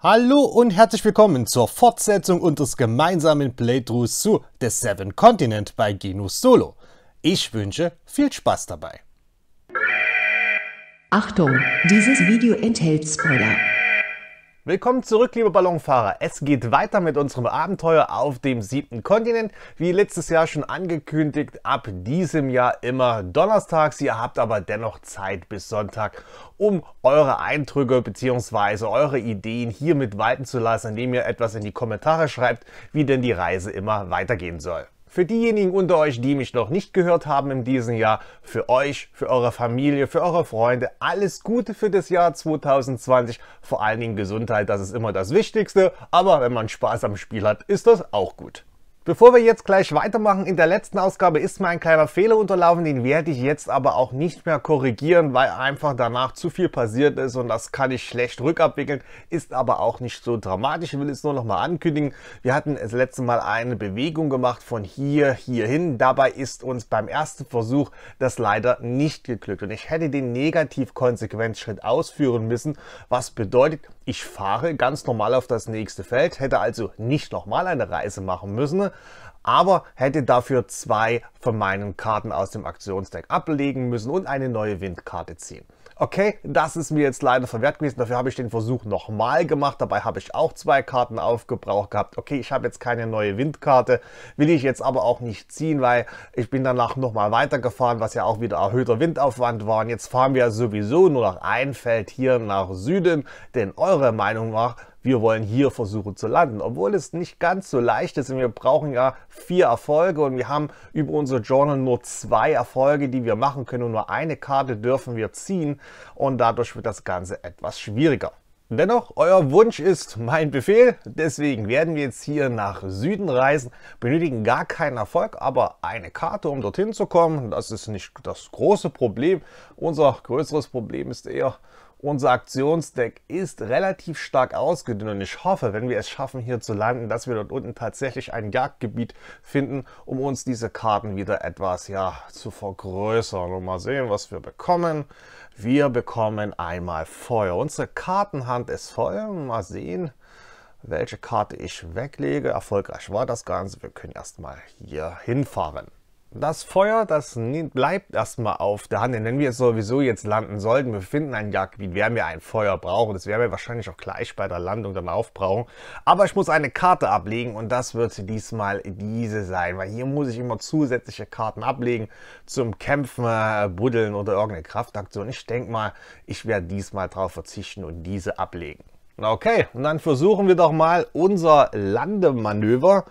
Hallo und herzlich willkommen zur Fortsetzung unseres gemeinsamen Playthroughs zu The Seven Continent bei Genus Solo. Ich wünsche viel Spaß dabei. Achtung, dieses Video enthält Spoiler. Willkommen zurück, liebe Ballonfahrer. Es geht weiter mit unserem Abenteuer auf dem siebten Kontinent. Wie letztes Jahr schon angekündigt, ab diesem Jahr immer donnerstags. Ihr habt aber dennoch Zeit bis Sonntag, um eure Eindrücke bzw. eure Ideen hier mit walten zu lassen, indem ihr etwas in die Kommentare schreibt, wie denn die Reise immer weitergehen soll. Für diejenigen unter euch, die mich noch nicht gehört haben in diesem Jahr, für euch, für eure Familie, für eure Freunde, alles Gute für das Jahr 2020. Vor allen Dingen Gesundheit, das ist immer das Wichtigste. Aber wenn man Spaß am Spiel hat, ist das auch gut. Bevor wir jetzt gleich weitermachen, in der letzten Ausgabe ist mir ein kleiner Fehler unterlaufen, den werde ich jetzt aber auch nicht mehr korrigieren, weil einfach danach zu viel passiert ist und das kann ich schlecht rückabwickeln, ist aber auch nicht so dramatisch, ich will es nur nochmal ankündigen. Wir hatten das letzte Mal eine Bewegung gemacht von hier, hierhin, dabei ist uns beim ersten Versuch das leider nicht geglückt und ich hätte den Negativkonsequenzschritt ausführen müssen, was bedeutet, ich fahre ganz normal auf das nächste Feld, hätte also nicht nochmal eine Reise machen müssen, aber hätte dafür zwei von meinen Karten aus dem Aktionsdeck ablegen müssen und eine neue Windkarte ziehen okay, das ist mir jetzt leider verwehrt gewesen, dafür habe ich den Versuch nochmal gemacht, dabei habe ich auch zwei Karten aufgebraucht gehabt. Okay, ich habe jetzt keine neue Windkarte, will ich jetzt aber auch nicht ziehen, weil ich bin danach nochmal weitergefahren, was ja auch wieder erhöhter Windaufwand war. Und jetzt fahren wir sowieso nur noch ein Feld hier nach Süden, denn eure Meinung nach wir wollen hier versuchen zu landen. Obwohl es nicht ganz so leicht ist, wir brauchen ja vier Erfolge und wir haben über unsere Journal nur zwei Erfolge, die wir machen können und nur eine Karte dürfen wir ziehen und dadurch wird das Ganze etwas schwieriger. Dennoch, euer Wunsch ist mein Befehl, deswegen werden wir jetzt hier nach Süden reisen, benötigen gar keinen Erfolg, aber eine Karte, um dorthin zu kommen. Das ist nicht das große Problem, unser größeres Problem ist eher, unser Aktionsdeck ist relativ stark ausgedünnt und ich hoffe, wenn wir es schaffen, hier zu landen, dass wir dort unten tatsächlich ein Jagdgebiet finden, um uns diese Karten wieder etwas ja, zu vergrößern. Und mal sehen, was wir bekommen. Wir bekommen einmal Feuer. Unsere Kartenhand ist voll. Mal sehen, welche Karte ich weglege. Erfolgreich war das Ganze. Wir können erstmal hier hinfahren. Das Feuer, das bleibt erstmal auf der Hand, denn wenn wir es sowieso jetzt landen sollten, wir finden ein Jagdgebiet, werden wir ein Feuer brauchen. Das werden wir wahrscheinlich auch gleich bei der Landung dann aufbrauchen. Aber ich muss eine Karte ablegen und das wird diesmal diese sein, weil hier muss ich immer zusätzliche Karten ablegen zum Kämpfen, äh, Buddeln oder irgendeine Kraftaktion. Ich denke mal, ich werde diesmal darauf verzichten und diese ablegen. Okay, und dann versuchen wir doch mal unser Landemanöver.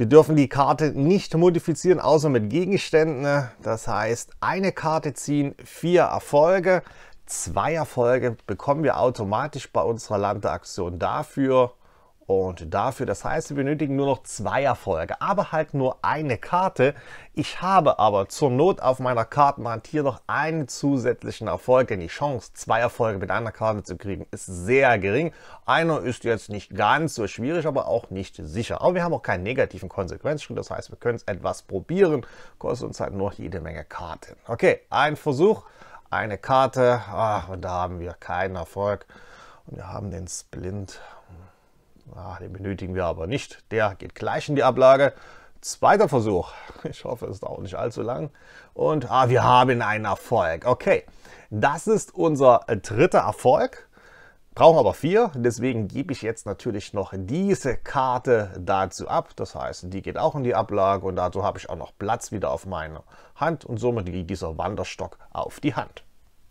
Wir dürfen die Karte nicht modifizieren, außer mit Gegenständen. Das heißt, eine Karte ziehen, vier Erfolge. Zwei Erfolge bekommen wir automatisch bei unserer Landeaktion dafür und dafür. Das heißt, wir benötigen nur noch zwei Erfolge, aber halt nur eine Karte. Ich habe aber zur Not auf meiner hier noch einen zusätzlichen Erfolg, denn die Chance, zwei Erfolge mit einer Karte zu kriegen, ist sehr gering. Einer ist jetzt nicht ganz so schwierig, aber auch nicht sicher. Aber wir haben auch keinen negativen Konsequenzschritt, das heißt, wir können es etwas probieren, kostet uns halt nur jede Menge Karten. Okay, ein Versuch, eine Karte, Ach, und da haben wir keinen Erfolg. Und wir haben den Splint Ah, den benötigen wir aber nicht. Der geht gleich in die Ablage. Zweiter Versuch. Ich hoffe, es dauert nicht allzu lang. Und ah, wir haben einen Erfolg. Okay, das ist unser äh, dritter Erfolg. Brauchen aber vier, deswegen gebe ich jetzt natürlich noch diese Karte dazu ab. Das heißt, die geht auch in die Ablage und dazu habe ich auch noch Platz wieder auf meiner Hand und somit geht dieser Wanderstock auf die Hand.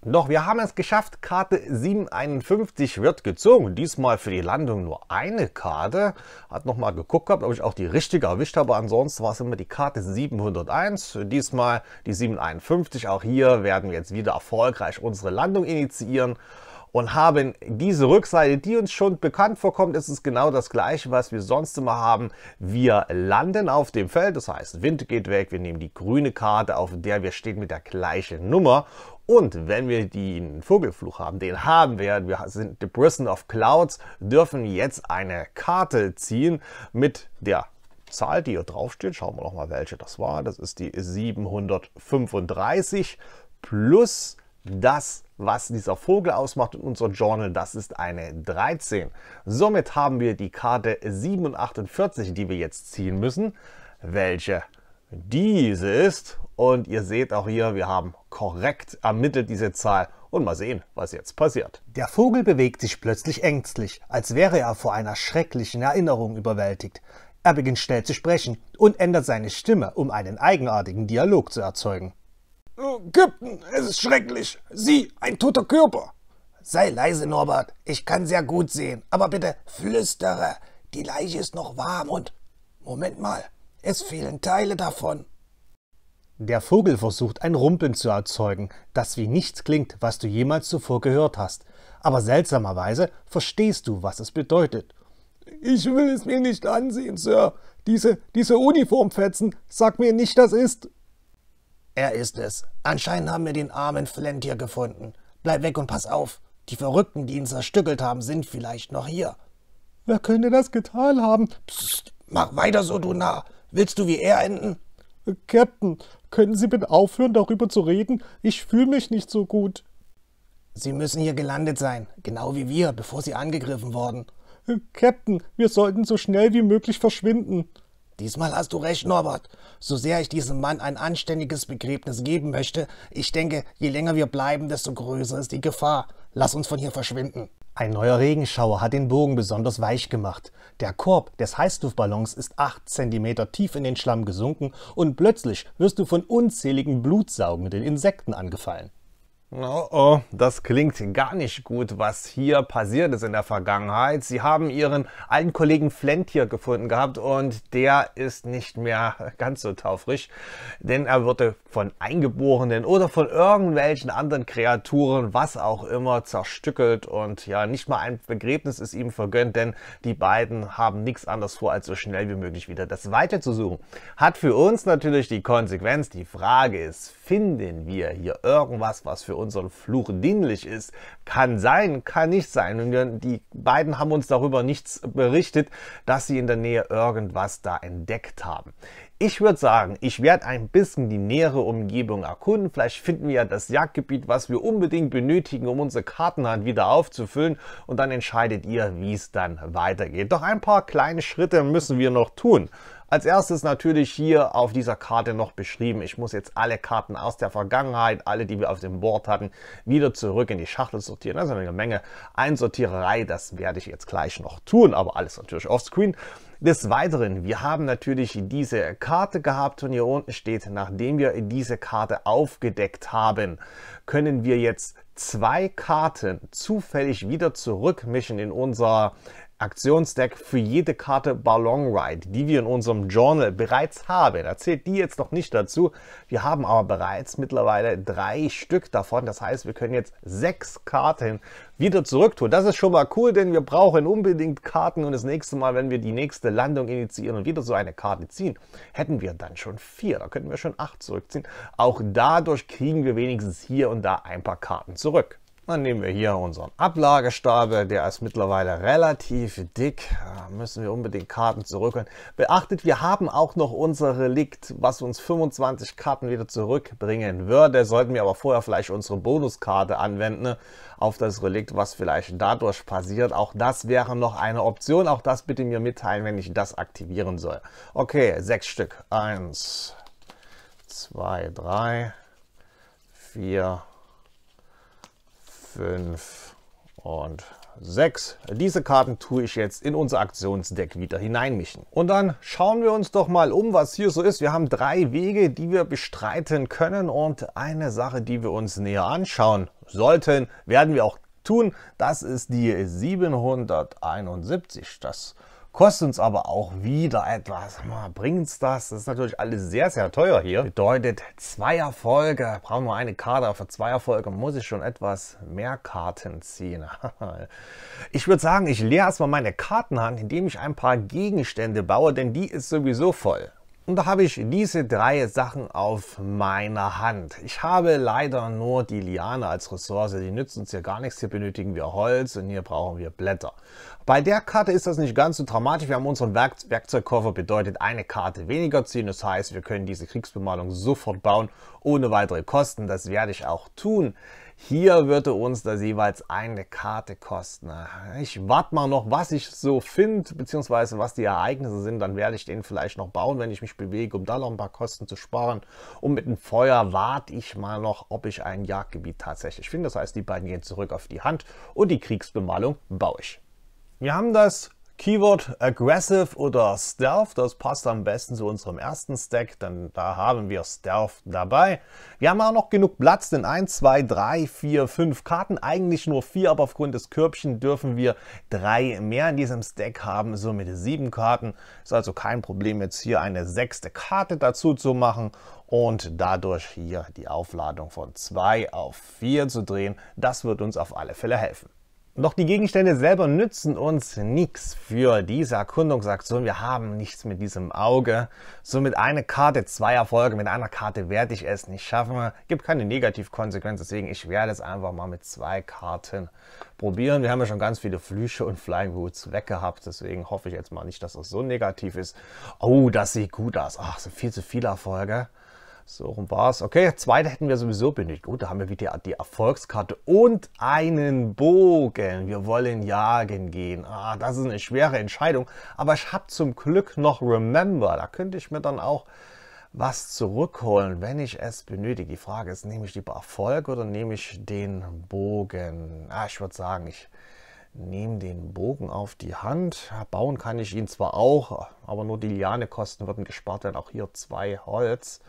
Doch wir haben es geschafft, Karte 751 wird gezogen. Diesmal für die Landung nur eine Karte. Hat nochmal geguckt gehabt, ob ich auch die richtige erwischt habe. Ansonsten war es immer die Karte 701. Diesmal die 751. Auch hier werden wir jetzt wieder erfolgreich unsere Landung initiieren und haben diese Rückseite, die uns schon bekannt vorkommt, ist es genau das gleiche, was wir sonst immer haben. Wir landen auf dem Feld, das heißt Wind geht weg, wir nehmen die grüne Karte, auf der wir stehen mit der gleichen Nummer und wenn wir den Vogelfluch haben, den haben wir, wir sind The Prison of Clouds, dürfen jetzt eine Karte ziehen mit der Zahl, die hier draufsteht. Schauen wir nochmal, welche das war. Das ist die 735 plus das was dieser Vogel ausmacht in unser Journal, das ist eine 13. Somit haben wir die Karte 748, die wir jetzt ziehen müssen, welche diese ist. Und ihr seht auch hier, wir haben korrekt ermittelt diese Zahl und mal sehen, was jetzt passiert. Der Vogel bewegt sich plötzlich ängstlich, als wäre er vor einer schrecklichen Erinnerung überwältigt. Er beginnt schnell zu sprechen und ändert seine Stimme, um einen eigenartigen Dialog zu erzeugen. Captain, es ist schrecklich. Sie, ein toter Körper. Sei leise, Norbert. Ich kann sehr gut sehen. Aber bitte flüstere. Die Leiche ist noch warm und... Moment mal, es fehlen Teile davon. Der Vogel versucht, ein Rumpeln zu erzeugen, das wie nichts klingt, was du jemals zuvor gehört hast. Aber seltsamerweise verstehst du, was es bedeutet. Ich will es mir nicht ansehen, Sir. Diese, diese Uniformfetzen, sag mir nicht, das ist... Er ist es. Anscheinend haben wir den armen Flint hier gefunden. Bleib weg und pass auf. Die Verrückten, die ihn zerstückelt haben, sind vielleicht noch hier. Wer könnte das getan haben? Psst, mach weiter so, du Narr. Willst du wie er enden? Captain, können Sie bitte aufhören, darüber zu reden? Ich fühle mich nicht so gut. Sie müssen hier gelandet sein, genau wie wir, bevor Sie angegriffen wurden. Äh, Captain, wir sollten so schnell wie möglich verschwinden. Diesmal hast du recht, Norbert. So sehr ich diesem Mann ein anständiges Begräbnis geben möchte, ich denke, je länger wir bleiben, desto größer ist die Gefahr. Lass uns von hier verschwinden. Ein neuer Regenschauer hat den Bogen besonders weich gemacht. Der Korb des Heißluftballons ist 8 cm tief in den Schlamm gesunken und plötzlich wirst du von unzähligen blutsaugenden Insekten angefallen. Oh oh, das klingt gar nicht gut, was hier passiert ist in der Vergangenheit. Sie haben Ihren alten Kollegen Flent hier gefunden gehabt und der ist nicht mehr ganz so taufrisch, denn er wurde von Eingeborenen oder von irgendwelchen anderen Kreaturen, was auch immer, zerstückelt und ja, nicht mal ein Begräbnis ist ihm vergönnt, denn die beiden haben nichts anderes vor, als so schnell wie möglich wieder das Weite zu suchen. Hat für uns natürlich die Konsequenz, die Frage ist, finden wir hier irgendwas, was für unseren Fluch dienlich ist. Kann sein, kann nicht sein. Und die beiden haben uns darüber nichts berichtet, dass sie in der Nähe irgendwas da entdeckt haben. Ich würde sagen, ich werde ein bisschen die nähere Umgebung erkunden. Vielleicht finden wir ja das Jagdgebiet, was wir unbedingt benötigen, um unsere Kartenhand wieder aufzufüllen. Und dann entscheidet ihr, wie es dann weitergeht. Doch ein paar kleine Schritte müssen wir noch tun. Als erstes natürlich hier auf dieser Karte noch beschrieben. Ich muss jetzt alle Karten aus der Vergangenheit, alle, die wir auf dem Board hatten, wieder zurück in die Schachtel sortieren. Das ist eine Menge Einsortiererei. Das werde ich jetzt gleich noch tun, aber alles natürlich offscreen. Des Weiteren, wir haben natürlich diese Karte gehabt und hier unten steht, nachdem wir diese Karte aufgedeckt haben, können wir jetzt zwei Karten zufällig wieder zurückmischen in unser Aktionsdeck für jede Karte Ballon Ride, die wir in unserem Journal bereits haben. Da zählt die jetzt noch nicht dazu. Wir haben aber bereits mittlerweile drei Stück davon. Das heißt, wir können jetzt sechs Karten wieder zurück tun. Das ist schon mal cool, denn wir brauchen unbedingt Karten und das nächste Mal, wenn wir die nächste Landung initiieren und wieder so eine Karte ziehen, hätten wir dann schon vier. Da könnten wir schon acht zurückziehen. Auch dadurch kriegen wir wenigstens hier und da ein paar Karten zurück. Dann nehmen wir hier unseren Ablagestapel, der ist mittlerweile relativ dick. Da müssen wir unbedingt Karten zurückholen. Beachtet, wir haben auch noch unser Relikt, was uns 25 Karten wieder zurückbringen würde. Sollten wir aber vorher vielleicht unsere Bonuskarte anwenden ne? auf das Relikt, was vielleicht dadurch passiert. Auch das wäre noch eine Option. Auch das bitte mir mitteilen, wenn ich das aktivieren soll. Okay, sechs Stück. Eins, zwei, drei, vier, 5 und 6. Diese Karten tue ich jetzt in unser Aktionsdeck wieder hineinmischen. Und dann schauen wir uns doch mal um, was hier so ist. Wir haben drei Wege, die wir bestreiten können und eine Sache, die wir uns näher anschauen sollten, werden wir auch tun. Das ist die 771. Das ist kostet uns aber auch wieder etwas. Bringt Bringt's das? Das ist natürlich alles sehr, sehr teuer hier. Bedeutet, zwei Erfolge, brauchen wir eine Karte. aber Für zwei Erfolge muss ich schon etwas mehr Karten ziehen. ich würde sagen, ich leere erstmal meine Kartenhand, indem ich ein paar Gegenstände baue, denn die ist sowieso voll. Und da habe ich diese drei Sachen auf meiner Hand. Ich habe leider nur die Liane als Ressource. Die nützt uns hier gar nichts. Hier benötigen wir Holz und hier brauchen wir Blätter. Bei der Karte ist das nicht ganz so dramatisch. Wir haben unseren Werk Werkzeugkoffer, bedeutet eine Karte weniger ziehen. Das heißt, wir können diese Kriegsbemalung sofort bauen, ohne weitere Kosten. Das werde ich auch tun. Hier würde uns das jeweils eine Karte kosten. Ich warte mal noch, was ich so finde, beziehungsweise was die Ereignisse sind. Dann werde ich den vielleicht noch bauen, wenn ich mich bewege, um da noch ein paar Kosten zu sparen. Und mit dem Feuer warte ich mal noch, ob ich ein Jagdgebiet tatsächlich finde. Das heißt, die beiden gehen zurück auf die Hand und die Kriegsbemalung baue ich. Wir haben das Keyword Aggressive oder Stealth, das passt am besten zu unserem ersten Stack, denn da haben wir Stealth dabei. Wir haben auch noch genug Platz, denn 1, 2, 3, 4, 5 Karten, eigentlich nur 4, aber aufgrund des Körbchen dürfen wir 3 mehr in diesem Stack haben, somit 7 Karten. Ist also kein Problem, jetzt hier eine sechste Karte dazu zu machen und dadurch hier die Aufladung von 2 auf 4 zu drehen. Das wird uns auf alle Fälle helfen. Doch die Gegenstände selber nützen uns nichts für diese Erkundungsaktion. Wir haben nichts mit diesem Auge. Somit eine Karte, zwei Erfolge. Mit einer Karte werde ich es nicht schaffen. Gibt keine Negativkonsequenz, deswegen ich werde es einfach mal mit zwei Karten probieren. Wir haben ja schon ganz viele Flüche und Flying Roots weggehabt. Deswegen hoffe ich jetzt mal nicht, dass das so negativ ist. Oh, das sieht gut aus. Ach, so viel zu viele Erfolge. So rum war es. Okay, zweite hätten wir sowieso benötigt. Gut, da haben wir wieder die Erfolgskarte und einen Bogen. Wir wollen jagen gehen. Ah, das ist eine schwere Entscheidung. Aber ich habe zum Glück noch Remember. Da könnte ich mir dann auch was zurückholen, wenn ich es benötige. Die Frage ist, nehme ich lieber Erfolg oder nehme ich den Bogen? Ah, ich würde sagen, ich nehme den Bogen auf die Hand. Bauen kann ich ihn zwar auch, aber nur die Liane-Kosten würden gespart werden. Auch hier zwei Holz.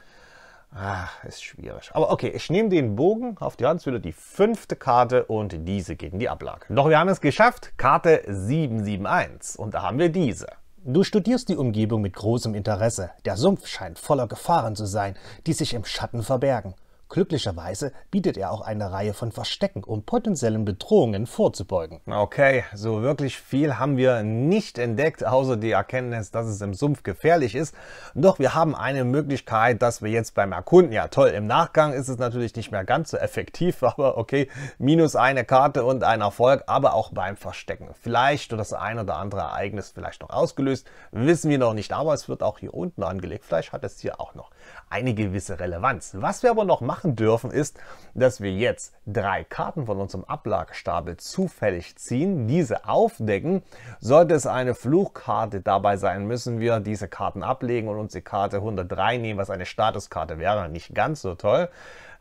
Ach, ist schwierig. Aber okay, ich nehme den Bogen auf die Hand, wieder die fünfte Karte und diese geht in die Ablage. Doch wir haben es geschafft, Karte 771 und da haben wir diese. Du studierst die Umgebung mit großem Interesse. Der Sumpf scheint voller Gefahren zu sein, die sich im Schatten verbergen. Glücklicherweise bietet er auch eine Reihe von Verstecken, um potenziellen Bedrohungen vorzubeugen. Okay, so wirklich viel haben wir nicht entdeckt, außer die Erkenntnis, dass es im Sumpf gefährlich ist. Doch wir haben eine Möglichkeit, dass wir jetzt beim Erkunden, ja toll, im Nachgang ist es natürlich nicht mehr ganz so effektiv, aber okay, minus eine Karte und ein Erfolg, aber auch beim Verstecken. Vielleicht oder das ein oder andere Ereignis vielleicht noch ausgelöst, wissen wir noch nicht, aber es wird auch hier unten angelegt. Vielleicht hat es hier auch noch eine gewisse Relevanz. Was wir aber noch machen dürfen, ist, dass wir jetzt drei Karten von unserem Ablagestapel zufällig ziehen, diese aufdecken. Sollte es eine Fluchkarte dabei sein, müssen wir diese Karten ablegen und uns die Karte 103 nehmen, was eine Statuskarte wäre. Nicht ganz so toll.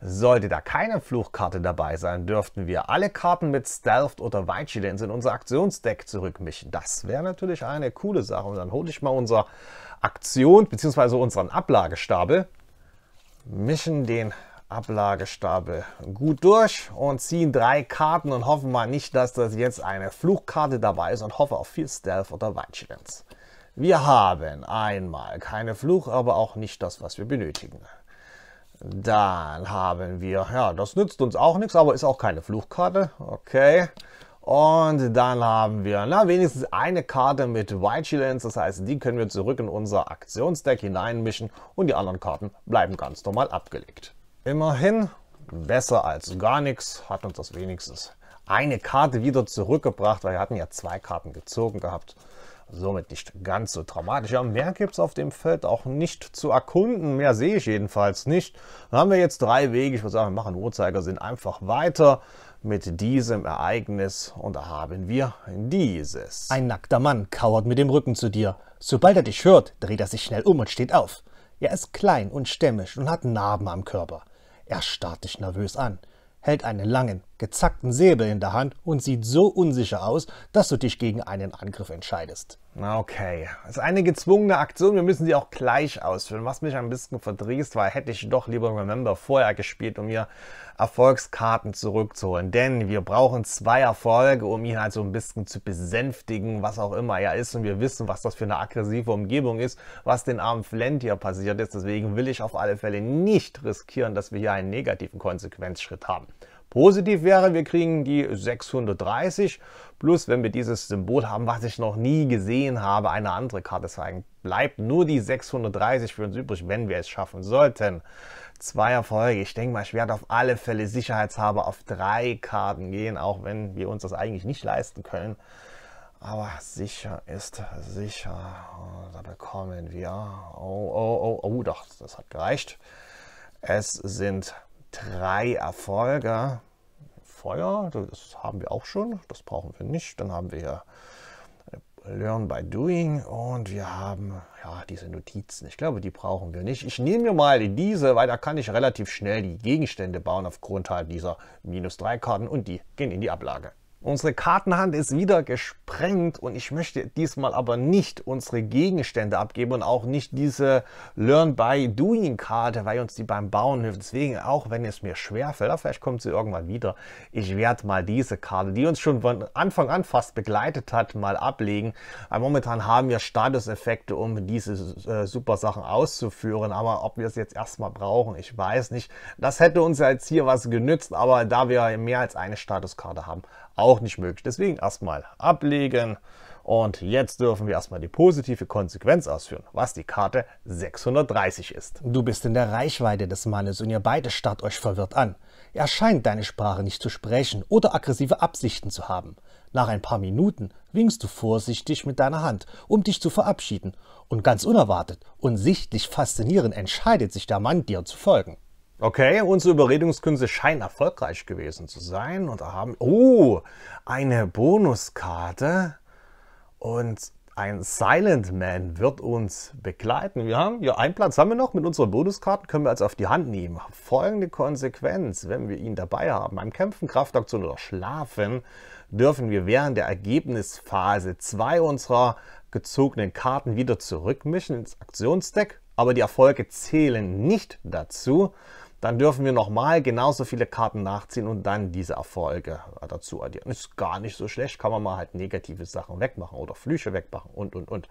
Sollte da keine Fluchkarte dabei sein, dürften wir alle Karten mit Stealth oder Vigilance in unser Aktionsdeck zurückmischen. Das wäre natürlich eine coole Sache. Und dann hole ich mal unser Aktion bzw. unseren Ablagestapel, mischen den Ablagestapel gut durch und ziehen drei Karten und hoffen mal nicht, dass das jetzt eine Fluchkarte dabei ist und hoffe auf viel Stealth oder Vigilance. Wir haben einmal keine Fluch, aber auch nicht das, was wir benötigen. Dann haben wir, ja, das nützt uns auch nichts, aber ist auch keine Fluchkarte. Okay. Und dann haben wir na, wenigstens eine Karte mit Vigilance. Das heißt, die können wir zurück in unser Aktionsdeck hineinmischen und die anderen Karten bleiben ganz normal abgelegt. Immerhin besser als gar nichts, hat uns das wenigstens eine Karte wieder zurückgebracht, weil wir hatten ja zwei Karten gezogen gehabt somit nicht ganz so dramatisch. Ja, mehr gibt es auf dem Feld auch nicht zu erkunden. Mehr sehe ich jedenfalls nicht. Dann haben wir jetzt drei Wege. Ich würde sagen, wir machen Uhrzeigersinn einfach weiter mit diesem Ereignis. Und da haben wir dieses. Ein nackter Mann kauert mit dem Rücken zu dir. Sobald er dich hört, dreht er sich schnell um und steht auf. Er ist klein und stämmisch und hat Narben am Körper. Er starrt dich nervös an, hält einen langen, gezackten Säbel in der Hand und sieht so unsicher aus, dass du dich gegen einen Angriff entscheidest. Okay, das ist eine gezwungene Aktion, wir müssen sie auch gleich ausführen, was mich ein bisschen verdrießt, weil hätte ich doch lieber Remember vorher gespielt, um mir Erfolgskarten zurückzuholen, denn wir brauchen zwei Erfolge, um ihn halt so ein bisschen zu besänftigen, was auch immer er ist und wir wissen, was das für eine aggressive Umgebung ist, was den armen Flint hier passiert ist, deswegen will ich auf alle Fälle nicht riskieren, dass wir hier einen negativen Konsequenzschritt haben. Positiv wäre, wir kriegen die 630 plus, wenn wir dieses Symbol haben, was ich noch nie gesehen habe, eine andere Karte zeigen. Bleibt nur die 630 für uns übrig, wenn wir es schaffen sollten. Zwei Erfolge. Ich denke mal, ich werde auf alle Fälle sicherheitshalber auf drei Karten gehen, auch wenn wir uns das eigentlich nicht leisten können. Aber sicher ist sicher. da bekommen wir. Oh, oh, oh, oh, doch, das hat gereicht. Es sind drei Erfolge. Feuer, das haben wir auch schon, das brauchen wir nicht. Dann haben wir hier Learn by Doing und wir haben ja diese Notizen. Ich glaube, die brauchen wir nicht. Ich nehme mir mal diese, weil da kann ich relativ schnell die Gegenstände bauen aufgrund halt dieser minus 3 Karten und die gehen in die Ablage. Unsere Kartenhand ist wieder gesprengt und ich möchte diesmal aber nicht unsere Gegenstände abgeben und auch nicht diese Learn by Doing Karte, weil uns die beim Bauen hilft. Deswegen, auch wenn es mir schwerfällt, vielleicht kommt sie irgendwann wieder, ich werde mal diese Karte, die uns schon von Anfang an fast begleitet hat, mal ablegen. Weil momentan haben wir Statuseffekte, um diese äh, super Sachen auszuführen, aber ob wir es jetzt erstmal brauchen, ich weiß nicht. Das hätte uns ja jetzt hier was genützt, aber da wir mehr als eine Statuskarte haben, auch nicht möglich. Deswegen erstmal ablegen und jetzt dürfen wir erstmal die positive Konsequenz ausführen, was die Karte 630 ist. Du bist in der Reichweite des Mannes und ihr beide starrt euch verwirrt an. Er scheint deine Sprache nicht zu sprechen oder aggressive Absichten zu haben. Nach ein paar Minuten winkst du vorsichtig mit deiner Hand, um dich zu verabschieden. Und ganz unerwartet und sichtlich faszinierend entscheidet sich der Mann, dir zu folgen. Okay, unsere Überredungskünste scheinen erfolgreich gewesen zu sein und haben, oh, eine Bonuskarte und ein Silent Man wird uns begleiten. Wir haben, ja, einen Platz haben wir noch. Mit unserer Bonuskarte können wir also auf die Hand nehmen. Folgende Konsequenz, wenn wir ihn dabei haben. Beim Kämpfen, Kraftaktion oder Schlafen dürfen wir während der Ergebnisphase zwei unserer gezogenen Karten wieder zurückmischen ins Aktionsdeck. Aber die Erfolge zählen nicht dazu dann dürfen wir nochmal genauso viele Karten nachziehen und dann diese Erfolge äh, dazu addieren. Ist gar nicht so schlecht, kann man mal halt negative Sachen wegmachen oder Flüche wegmachen und, und, und.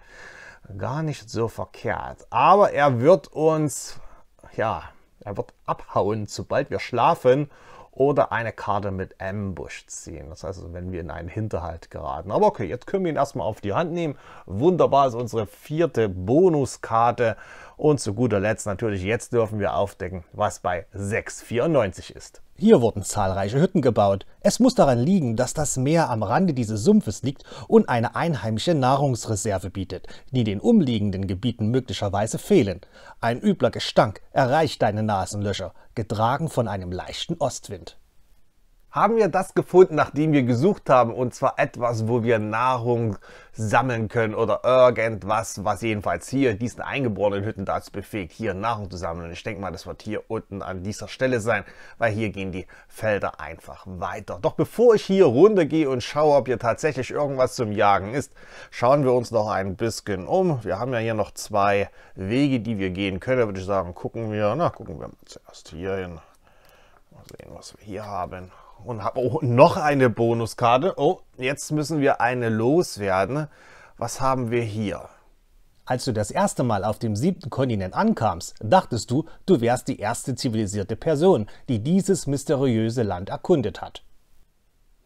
Gar nicht so verkehrt. Aber er wird uns, ja, er wird abhauen, sobald wir schlafen oder eine Karte mit Ambush ziehen. Das heißt, wenn wir in einen Hinterhalt geraten. Aber okay, jetzt können wir ihn erstmal auf die Hand nehmen. Wunderbar ist unsere vierte Bonuskarte. Und zu guter Letzt natürlich jetzt dürfen wir aufdecken, was bei 6,94 ist. Hier wurden zahlreiche Hütten gebaut. Es muss daran liegen, dass das Meer am Rande dieses Sumpfes liegt und eine einheimische Nahrungsreserve bietet, die den umliegenden Gebieten möglicherweise fehlen. Ein übler Gestank erreicht deine Nasenlöcher, getragen von einem leichten Ostwind haben wir das gefunden, nachdem wir gesucht haben. Und zwar etwas, wo wir Nahrung sammeln können oder irgendwas, was jedenfalls hier diesen eingeborenen Hütten dazu befähigt, hier Nahrung zu sammeln. Ich denke mal, das wird hier unten an dieser Stelle sein, weil hier gehen die Felder einfach weiter. Doch bevor ich hier runter gehe und schaue, ob hier tatsächlich irgendwas zum Jagen ist, schauen wir uns noch ein bisschen um. Wir haben ja hier noch zwei Wege, die wir gehen können. Da würde ich sagen, gucken wir, na, gucken wir mal zuerst hier hin. Mal sehen, was wir hier haben und habe oh, noch eine Bonuskarte. Oh, jetzt müssen wir eine loswerden. Was haben wir hier? Als du das erste Mal auf dem siebten Kontinent ankamst, dachtest du, du wärst die erste zivilisierte Person, die dieses mysteriöse Land erkundet hat.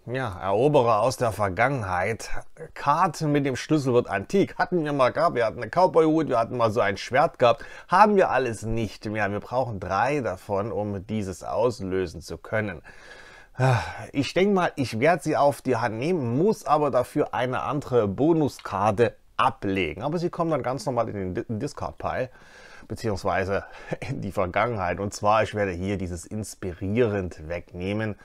Ja, Eroberer aus der Vergangenheit. Karte mit dem Schlüssel wird antik. Hatten wir mal gehabt. Wir hatten eine Cowboy-Hut, wir hatten mal so ein Schwert gehabt. Haben wir alles nicht mehr. Wir brauchen drei davon, um dieses auslösen zu können. Ah, ich denke mal, ich werde sie auf die Hand nehmen, muss aber dafür eine andere Bonuskarte ablegen. Aber sie kommen dann ganz normal in den Discard-Pile, beziehungsweise in die Vergangenheit. Und zwar, ich werde hier dieses inspirierend wegnehmen,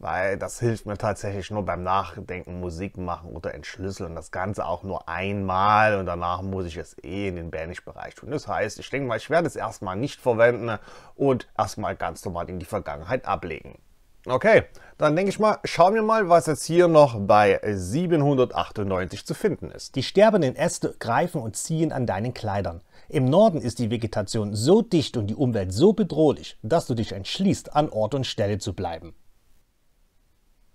weil das hilft mir tatsächlich nur beim Nachdenken, Musik machen oder entschlüsseln. Das Ganze auch nur einmal und danach muss ich es eh in den Banish-Bereich tun. Das heißt, ich denke mal, ich werde es erstmal nicht verwenden und erstmal ganz normal in die Vergangenheit ablegen. Okay, dann denke ich mal, schauen wir mal, was jetzt hier noch bei 798 zu finden ist. Die sterbenden Äste greifen und ziehen an deinen Kleidern. Im Norden ist die Vegetation so dicht und die Umwelt so bedrohlich, dass du dich entschließt, an Ort und Stelle zu bleiben.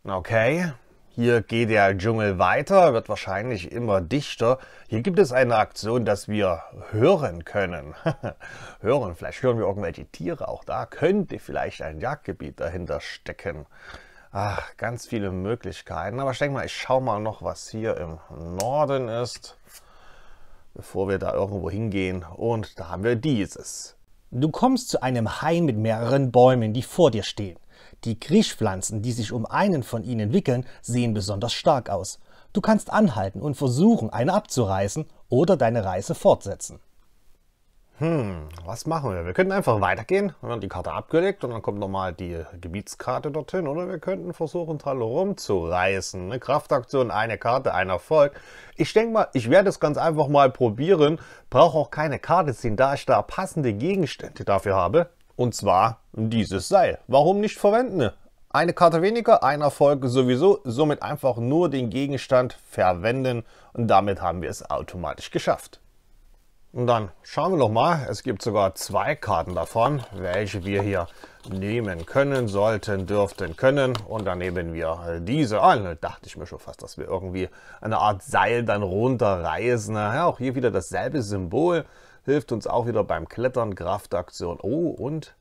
Okay, hier geht der Dschungel weiter, wird wahrscheinlich immer dichter. Hier gibt es eine Aktion, dass wir hören können. hören, vielleicht hören wir irgendwelche Tiere. Auch da könnte vielleicht ein Jagdgebiet dahinter stecken. Ach, ganz viele Möglichkeiten. Aber ich denke mal, ich schaue mal noch, was hier im Norden ist, bevor wir da irgendwo hingehen. Und da haben wir dieses. Du kommst zu einem Hain mit mehreren Bäumen, die vor dir stehen. Die Kriechpflanzen, die sich um einen von ihnen wickeln, sehen besonders stark aus. Du kannst anhalten und versuchen, eine abzureißen oder deine Reise fortsetzen. Hm, was machen wir? Wir könnten einfach weitergehen und dann die Karte abgelegt und dann kommt nochmal die Gebietskarte dorthin. Oder wir könnten versuchen, Tal rumzureißen. Eine Kraftaktion, eine Karte, ein Erfolg. Ich denke mal, ich werde es ganz einfach mal probieren. Brauche auch keine Karte ziehen, da ich da passende Gegenstände dafür habe. Und zwar dieses Seil. Warum nicht verwenden? Eine Karte weniger, ein Erfolg sowieso, somit einfach nur den Gegenstand verwenden und damit haben wir es automatisch geschafft. Und dann schauen wir noch mal, es gibt sogar zwei Karten davon, welche wir hier nehmen können, sollten, dürften, können. Und dann nehmen wir diese an. Ah, ne, da dachte ich mir schon fast, dass wir irgendwie eine Art Seil dann runterreißen. Ja, auch hier wieder dasselbe Symbol hilft uns auch wieder beim Klettern, Kraftaktion. Oh, und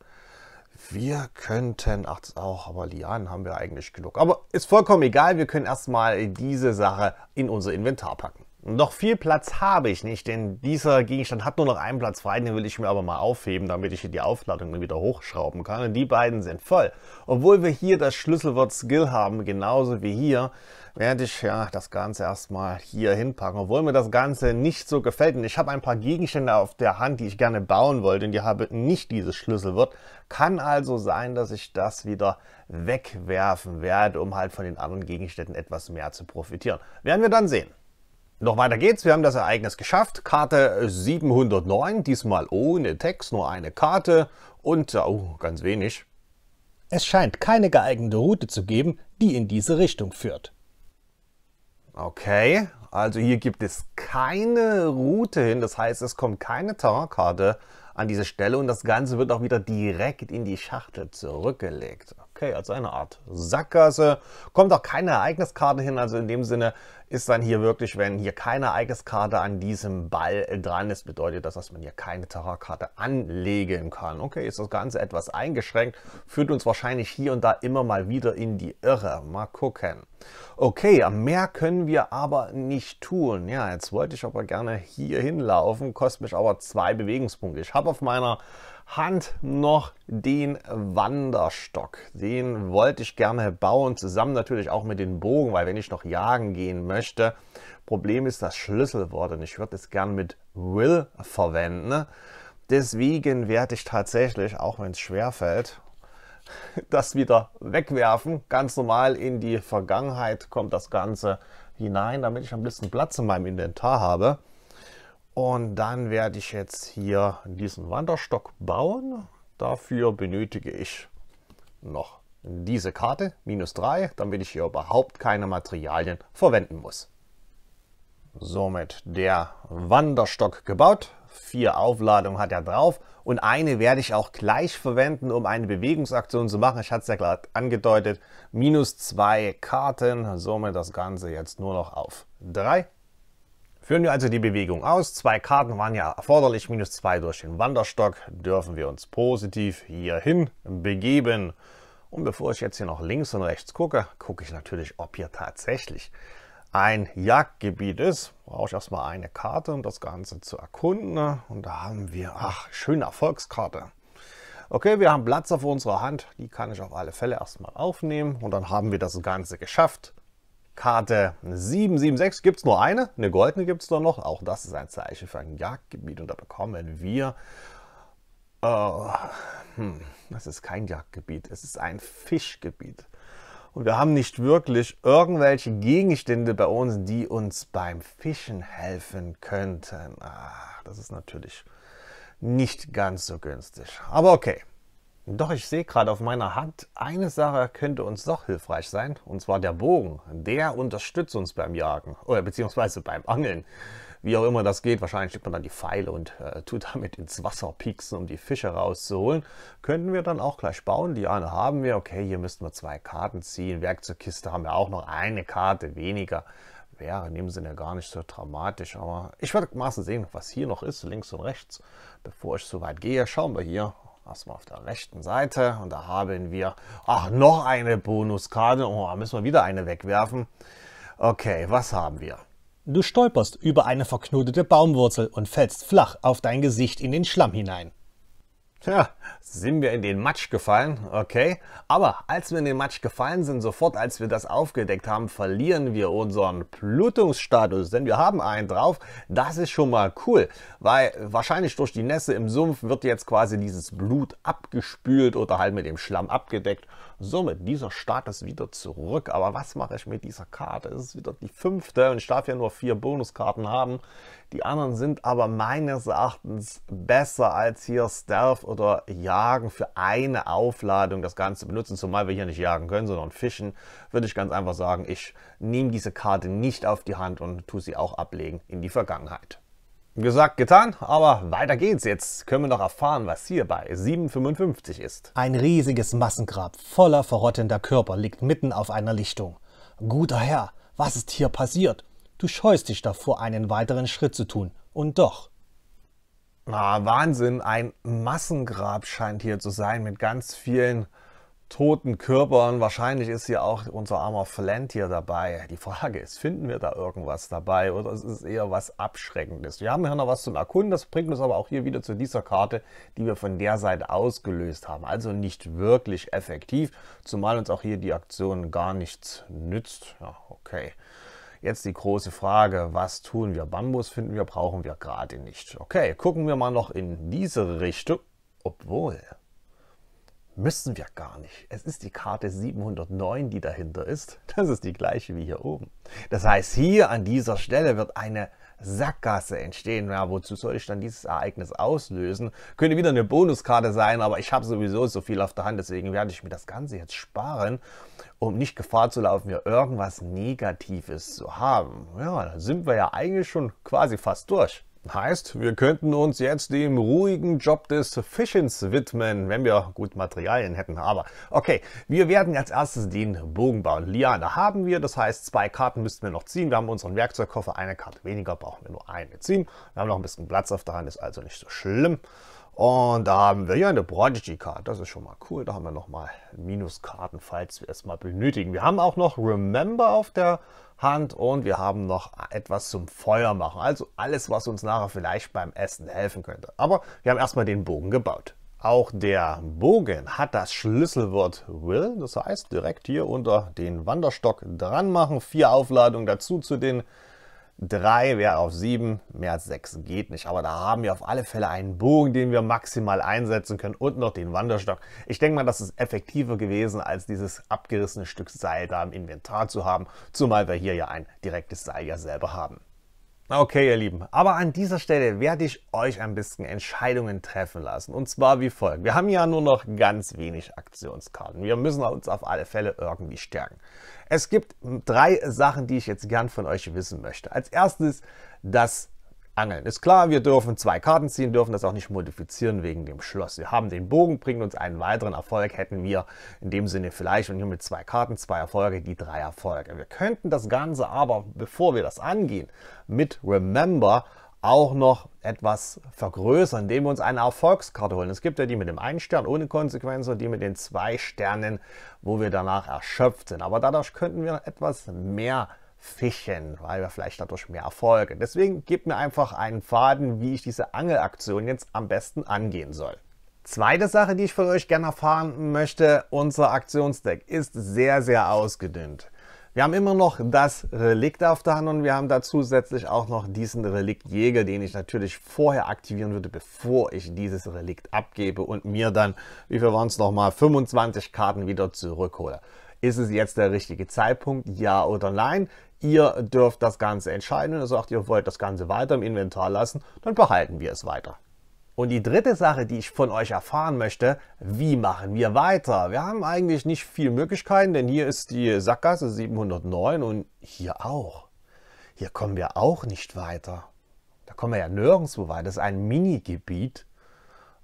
wir könnten, ach, das auch, aber Lianen haben wir eigentlich genug. Aber ist vollkommen egal, wir können erstmal diese Sache in unser Inventar packen. Noch viel Platz habe ich nicht, denn dieser Gegenstand hat nur noch einen Platz frei, den will ich mir aber mal aufheben, damit ich hier die Aufladung wieder hochschrauben kann. Und die beiden sind voll. Obwohl wir hier das Schlüsselwort Skill haben, genauso wie hier, werde ich ja das Ganze erstmal hier hinpacken, obwohl mir das Ganze nicht so gefällt. Und ich habe ein paar Gegenstände auf der Hand, die ich gerne bauen wollte und die habe nicht dieses Schlüsselwort. Kann also sein, dass ich das wieder wegwerfen werde, um halt von den anderen Gegenständen etwas mehr zu profitieren. Werden wir dann sehen. Noch weiter geht's, wir haben das Ereignis geschafft. Karte 709, diesmal ohne Text, nur eine Karte und äh, oh, ganz wenig. Es scheint keine geeignete Route zu geben, die in diese Richtung führt. Okay, also hier gibt es keine Route hin, das heißt, es kommt keine Terrankarte an diese Stelle und das Ganze wird auch wieder direkt in die Schachtel zurückgelegt. Okay, also eine Art Sackgasse. Kommt auch keine Ereigniskarte hin, also in dem Sinne ist dann hier wirklich, wenn hier keine Ereigniskarte an diesem Ball dran ist, bedeutet das, dass man hier keine Terrakarte anlegen kann. Okay, ist das Ganze etwas eingeschränkt, führt uns wahrscheinlich hier und da immer mal wieder in die Irre. Mal gucken. Okay, mehr können wir aber nicht tun. Ja, jetzt wollte ich aber gerne hier hinlaufen, kostet mich aber zwei Bewegungspunkte. Ich habe auf meiner Hand noch den Wanderstock. Den wollte ich gerne bauen, zusammen natürlich auch mit den Bogen, weil wenn ich noch jagen gehen möchte, möchte. Problem ist das Schlüsselwort und ich würde es gern mit will verwenden. Deswegen werde ich tatsächlich, auch wenn es schwer fällt, das wieder wegwerfen. Ganz normal in die Vergangenheit kommt das Ganze hinein, damit ich ein bisschen Platz in meinem Inventar habe. Und dann werde ich jetzt hier diesen Wanderstock bauen. Dafür benötige ich noch diese Karte, minus 3, damit ich hier überhaupt keine Materialien verwenden muss. Somit der Wanderstock gebaut. Vier Aufladungen hat er drauf und eine werde ich auch gleich verwenden, um eine Bewegungsaktion zu machen. Ich hatte es ja gerade angedeutet, minus 2 Karten, somit das Ganze jetzt nur noch auf 3. Führen wir also die Bewegung aus. Zwei Karten waren ja erforderlich, minus zwei durch den Wanderstock. Dürfen wir uns positiv hierhin begeben. Und bevor ich jetzt hier noch links und rechts gucke, gucke ich natürlich, ob hier tatsächlich ein Jagdgebiet ist. Brauche ich erstmal eine Karte, um das Ganze zu erkunden. Und da haben wir, ach, schöne Erfolgskarte. Okay, wir haben Platz auf unserer Hand. Die kann ich auf alle Fälle erstmal aufnehmen. Und dann haben wir das Ganze geschafft. Karte 776 gibt es nur eine, eine goldene gibt es da noch. Auch das ist ein Zeichen für ein Jagdgebiet und da bekommen wir Oh, hm, das ist kein Jagdgebiet, es ist ein Fischgebiet. Und wir haben nicht wirklich irgendwelche Gegenstände bei uns, die uns beim Fischen helfen könnten. Ach, das ist natürlich nicht ganz so günstig. Aber okay. Doch ich sehe gerade auf meiner Hand, eine Sache könnte uns doch hilfreich sein, und zwar der Bogen. Der unterstützt uns beim Jagen, oder beziehungsweise beim Angeln. Wie auch immer das geht, wahrscheinlich schickt man dann die Pfeile und äh, tut damit ins Wasser pieksen, um die Fische rauszuholen. Könnten wir dann auch gleich bauen. Die eine haben wir. Okay, hier müssten wir zwei Karten ziehen. Werkzeugkiste haben wir auch noch eine Karte weniger. Wäre in dem Sinne gar nicht so dramatisch. Aber ich werde maßen sehen, was hier noch ist, links und rechts. Bevor ich so weit gehe, schauen wir hier erstmal auf der rechten Seite und da haben wir, ach, noch eine Bonuskarte. Oh, müssen wir wieder eine wegwerfen. Okay, was haben wir? Du stolperst über eine verknotete Baumwurzel und fällst flach auf dein Gesicht in den Schlamm hinein. Tja, sind wir in den Matsch gefallen, okay. Aber als wir in den Matsch gefallen sind, sofort als wir das aufgedeckt haben, verlieren wir unseren Blutungsstatus, denn wir haben einen drauf. Das ist schon mal cool, weil wahrscheinlich durch die Nässe im Sumpf wird jetzt quasi dieses Blut abgespült oder halt mit dem Schlamm abgedeckt Somit, dieser Start ist wieder zurück. Aber was mache ich mit dieser Karte? Es ist wieder die fünfte und ich darf ja nur vier Bonuskarten haben. Die anderen sind aber meines Erachtens besser als hier Stealth oder Jagen für eine Aufladung das Ganze benutzen. Zumal wir hier nicht jagen können, sondern fischen, würde ich ganz einfach sagen, ich nehme diese Karte nicht auf die Hand und tue sie auch ablegen in die Vergangenheit. Gesagt, getan, aber weiter geht's. Jetzt können wir noch erfahren, was hier bei 755 ist. Ein riesiges Massengrab voller verrottender Körper liegt mitten auf einer Lichtung. Guter Herr, was ist hier passiert? Du scheust dich davor, einen weiteren Schritt zu tun. Und doch. Na, Wahnsinn, ein Massengrab scheint hier zu sein mit ganz vielen toten Körpern. Wahrscheinlich ist hier auch unser armer Flint hier dabei. Die Frage ist, finden wir da irgendwas dabei oder ist es eher was Abschreckendes? Wir haben hier noch was zum Erkunden, das bringt uns aber auch hier wieder zu dieser Karte, die wir von der Seite ausgelöst haben. Also nicht wirklich effektiv, zumal uns auch hier die Aktion gar nichts nützt. Ja, okay. Jetzt die große Frage, was tun wir? Bambus finden wir, brauchen wir gerade nicht. Okay, gucken wir mal noch in diese Richtung. Obwohl, Müssen wir gar nicht. Es ist die Karte 709, die dahinter ist. Das ist die gleiche wie hier oben. Das heißt, hier an dieser Stelle wird eine Sackgasse entstehen. Ja, wozu soll ich dann dieses Ereignis auslösen? Könnte wieder eine Bonuskarte sein, aber ich habe sowieso so viel auf der Hand, deswegen werde ich mir das Ganze jetzt sparen, um nicht Gefahr zu laufen, mir irgendwas Negatives zu haben. Ja, dann sind wir ja eigentlich schon quasi fast durch. Heißt, wir könnten uns jetzt dem ruhigen Job des Fischens widmen, wenn wir gut Materialien hätten. Aber okay, wir werden als erstes den Bogen bauen. Liane haben wir, das heißt, zwei Karten müssten wir noch ziehen. Wir haben unseren Werkzeugkoffer, eine Karte weniger, brauchen wir nur eine ziehen. Wir haben noch ein bisschen Platz auf der Hand, ist also nicht so schlimm. Und da haben wir ja eine Prodigy Card. Das ist schon mal cool. Da haben wir nochmal Minuskarten, falls wir es mal benötigen. Wir haben auch noch Remember auf der Hand und wir haben noch etwas zum Feuer machen. Also alles, was uns nachher vielleicht beim Essen helfen könnte. Aber wir haben erstmal den Bogen gebaut. Auch der Bogen hat das Schlüsselwort Will, das heißt direkt hier unter den Wanderstock dran machen. Vier Aufladungen dazu zu den 3 wäre auf 7, mehr als 6 geht nicht. Aber da haben wir auf alle Fälle einen Bogen, den wir maximal einsetzen können und noch den Wanderstock. Ich denke mal, das ist effektiver gewesen, als dieses abgerissene Stück Seil da im Inventar zu haben, zumal wir hier ja ein direktes Seil ja selber haben. Okay, ihr Lieben, aber an dieser Stelle werde ich euch ein bisschen Entscheidungen treffen lassen. Und zwar wie folgt. Wir haben ja nur noch ganz wenig Aktionskarten. Wir müssen uns auf alle Fälle irgendwie stärken. Es gibt drei Sachen, die ich jetzt gern von euch wissen möchte. Als erstes das Angeln. Ist klar, wir dürfen zwei Karten ziehen, dürfen das auch nicht modifizieren wegen dem Schloss. Wir haben den Bogen, bringt uns einen weiteren Erfolg, hätten wir in dem Sinne vielleicht, und hier mit zwei Karten, zwei Erfolge, die drei Erfolge. Wir könnten das Ganze aber, bevor wir das angehen, mit Remember auch noch etwas vergrößern, indem wir uns eine Erfolgskarte holen. Es gibt ja die mit dem einen Stern ohne Konsequenz und die mit den zwei Sternen, wo wir danach erschöpft sind. Aber dadurch könnten wir etwas mehr fischen, weil wir vielleicht dadurch mehr Erfolge. Deswegen gib mir einfach einen Faden, wie ich diese Angelaktion jetzt am besten angehen soll. Zweite Sache, die ich von euch gerne erfahren möchte, unser Aktionsdeck ist sehr, sehr ausgedünnt. Wir haben immer noch das Relikt auf der Hand und wir haben da zusätzlich auch noch diesen Reliktjäger, den ich natürlich vorher aktivieren würde, bevor ich dieses Relikt abgebe und mir dann, wie viel waren es nochmal, 25 Karten wieder zurückhole. Ist es jetzt der richtige Zeitpunkt? Ja oder nein? Ihr dürft das Ganze entscheiden. Wenn also, ihr sagt, ihr wollt das Ganze weiter im Inventar lassen, dann behalten wir es weiter. Und die dritte Sache, die ich von euch erfahren möchte, wie machen wir weiter? Wir haben eigentlich nicht viele Möglichkeiten, denn hier ist die Sackgasse 709 und hier auch. Hier kommen wir auch nicht weiter. Da kommen wir ja nirgendwo weiter. Das ist ein Mini-Gebiet.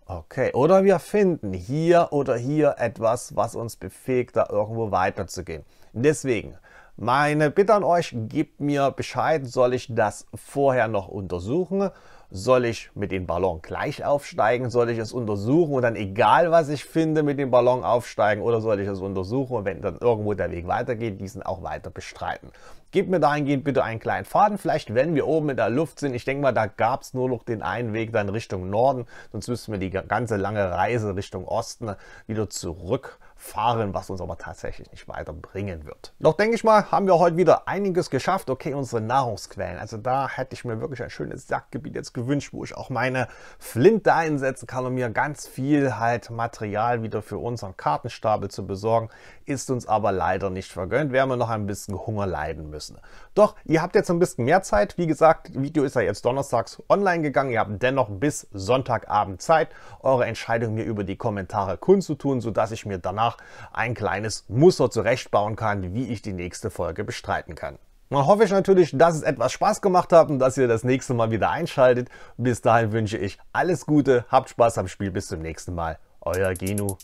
Okay, oder wir finden hier oder hier etwas, was uns befähigt, da irgendwo weiterzugehen. Deswegen, meine Bitte an euch, gebt mir Bescheid, soll ich das vorher noch untersuchen soll ich mit dem Ballon gleich aufsteigen? Soll ich es untersuchen und dann egal was ich finde mit dem Ballon aufsteigen? Oder soll ich es untersuchen und wenn dann irgendwo der Weg weitergeht, diesen auch weiter bestreiten? Gebt mir dahingehend bitte einen kleinen Faden. Vielleicht, wenn wir oben in der Luft sind, ich denke mal, da gab es nur noch den einen Weg dann Richtung Norden. Sonst müssten wir die ganze lange Reise Richtung Osten wieder zurück fahren, was uns aber tatsächlich nicht weiterbringen wird. Doch denke ich mal, haben wir heute wieder einiges geschafft. Okay, unsere Nahrungsquellen. Also da hätte ich mir wirklich ein schönes Sackgebiet jetzt gewünscht, wo ich auch meine Flinte einsetzen kann, um mir ganz viel halt Material wieder für unseren Kartenstapel zu besorgen. Ist uns aber leider nicht vergönnt. Werden wir noch ein bisschen Hunger leiden müssen. Doch, ihr habt jetzt ein bisschen mehr Zeit. Wie gesagt, Video ist ja jetzt donnerstags online gegangen. Ihr habt dennoch bis Sonntagabend Zeit, eure Entscheidung mir über die Kommentare kundzutun, sodass ich mir danach einfach ein kleines Muster zurechtbauen kann, wie ich die nächste Folge bestreiten kann. Dann hoffe ich natürlich, dass es etwas Spaß gemacht hat und dass ihr das nächste Mal wieder einschaltet. Bis dahin wünsche ich alles Gute, habt Spaß am Spiel, bis zum nächsten Mal. Euer Genu.